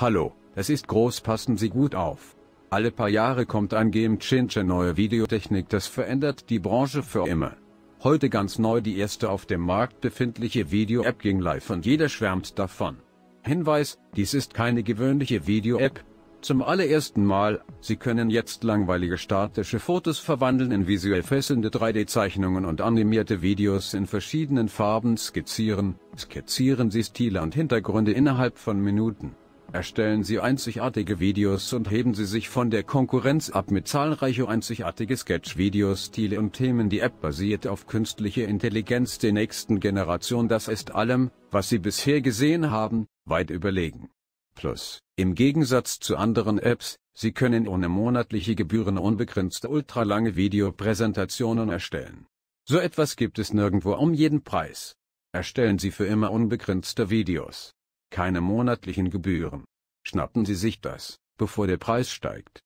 Hallo, es ist groß, passen Sie gut auf. Alle paar Jahre kommt ein Game Changer neue Videotechnik, das verändert die Branche für immer. Heute ganz neu die erste auf dem Markt befindliche Video-App ging live und jeder schwärmt davon. Hinweis, dies ist keine gewöhnliche Video-App. Zum allerersten Mal, Sie können jetzt langweilige statische Fotos verwandeln in visuell fesselnde 3D-Zeichnungen und animierte Videos in verschiedenen Farben skizzieren, skizzieren Sie Stile und Hintergründe innerhalb von Minuten. Erstellen Sie einzigartige Videos und heben Sie sich von der Konkurrenz ab mit zahlreiche einzigartige Sketch-Videos, Stile und Themen. Die App basiert auf künstlicher Intelligenz der nächsten Generation. Das ist allem, was Sie bisher gesehen haben, weit überlegen. Plus, im Gegensatz zu anderen Apps, Sie können ohne monatliche Gebühren unbegrenzte ultralange Videopräsentationen erstellen. So etwas gibt es nirgendwo um jeden Preis. Erstellen Sie für immer unbegrenzte Videos keine monatlichen Gebühren. Schnappen Sie sich das, bevor der Preis steigt.